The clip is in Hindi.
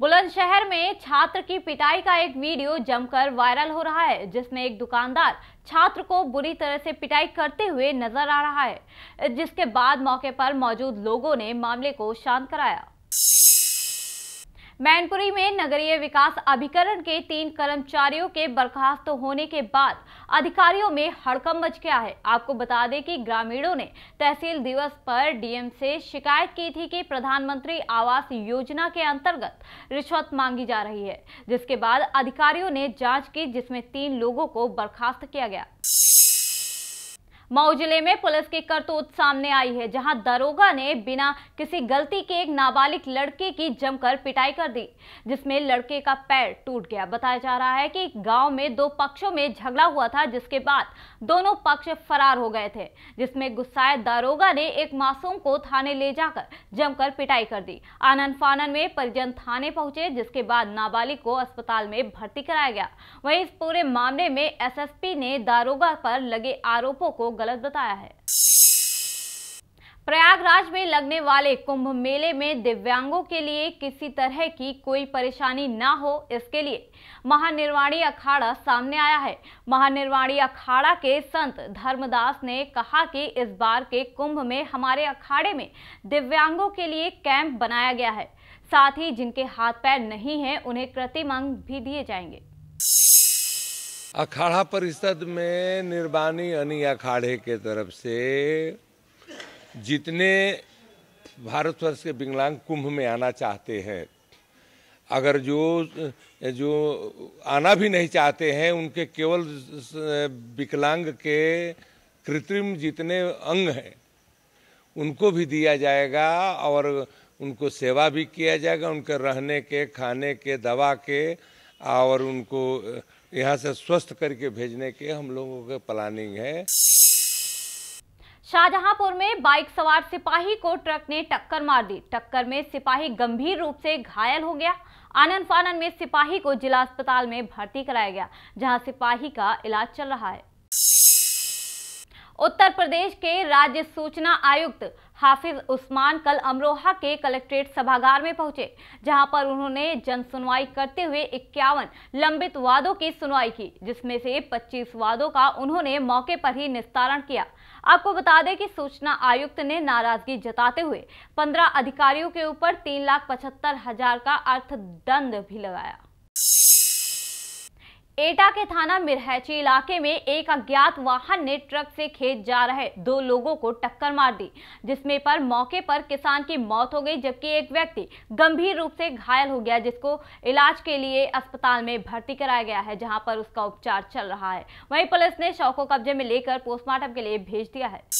बुलंदशहर में छात्र की पिटाई का एक वीडियो जमकर वायरल हो रहा है जिसमें एक दुकानदार छात्र को बुरी तरह से पिटाई करते हुए नजर आ रहा है जिसके बाद मौके पर मौजूद लोगों ने मामले को शांत कराया मैनपुरी में नगरीय विकास अभिकरण के तीन कर्मचारियों के बर्खास्त होने के बाद अधिकारियों में हड़कम मच गया है आपको बता दें कि ग्रामीणों ने तहसील दिवस पर डीएम से शिकायत की थी कि प्रधानमंत्री आवास योजना के अंतर्गत रिश्वत मांगी जा रही है जिसके बाद अधिकारियों ने जांच की जिसमें तीन लोगों को बर्खास्त किया गया मऊ जिले में पुलिस की करतूत सामने आई है जहां दरोगा ने बिना किसी गलती के एक नाबालिग लड़के की जमकर पिटाई कर दी जिसमें लड़के का पैर टूट गया बताया जा रहा है कि गांव में दो पक्षों में झगड़ा हुआ था जिसके बाद दोनों पक्ष फरार हो गए थे जिसमें गुस्साए दारोगा ने एक मासूम को थाने ले जाकर जमकर पिटाई कर दी आनंद फानन में परिजन थाने पहुंचे जिसके बाद नाबालिग को अस्पताल में भर्ती कराया गया वही इस पूरे मामले में एस ने दारोगा पर लगे आरोपों को गलत बताया है प्रयागराज में लगने वाले कुंभ मेले में दिव्यांगों के लिए किसी तरह की कोई परेशानी ना हो इसके लिए महानिर्वाणी अखाड़ा सामने आया है महानिर्वाणी अखाड़ा के संत धर्मदास ने कहा कि इस बार के कुंभ में हमारे अखाड़े में दिव्यांगों के लिए कैंप बनाया गया है साथ ही जिनके हाथ पैर नहीं हैं उन्हें कृत्रिम अंग भी दिए जाएंगे अखाड़ा परिषद में निर्वाणी अनि अखाड़े के तरफ से जितने भारतवर्ष के विकलांग कुंभ में आना चाहते हैं अगर जो जो आना भी नहीं चाहते हैं उनके केवल विकलांग के कृत्रिम जितने अंग हैं उनको भी दिया जाएगा और उनको सेवा भी किया जाएगा उनके रहने के खाने के दवा के और उनको यहाँ से स्वस्थ करके भेजने के हम लोगों के प्लानिंग है शाहजहांपुर में बाइक सवार सिपाही को ट्रक ने टक्कर मार दी टक्कर में सिपाही गंभीर रूप से घायल हो गया आनंद फानन में सिपाही को जिला अस्पताल में भर्ती कराया गया जहां सिपाही का इलाज चल रहा है उत्तर प्रदेश के राज्य सूचना आयुक्त हाफिज उस्मान कल अमरोहा के कलेक्ट्रेट सभागार में पहुंचे जहां पर उन्होंने जन सुनवाई करते हुए इक्यावन लंबित वादों की सुनवाई की जिसमें से 25 वादों का उन्होंने मौके पर ही निस्तारण किया आपको बता दें कि सूचना आयुक्त ने नाराजगी जताते हुए पंद्रह अधिकारियों के ऊपर तीन लाख पचहत्तर हजार का अर्थदंड भी लगाया एटा के थाना मिरहैची इलाके में एक अज्ञात वाहन ने ट्रक से खेत जा रहे दो लोगों को टक्कर मार दी जिसमें पर मौके पर किसान की मौत हो गई जबकि एक व्यक्ति गंभीर रूप से घायल हो गया जिसको इलाज के लिए अस्पताल में भर्ती कराया गया है जहां पर उसका उपचार चल रहा है वहीं पुलिस ने शव को कब्जे में लेकर पोस्टमार्टम के लिए भेज दिया है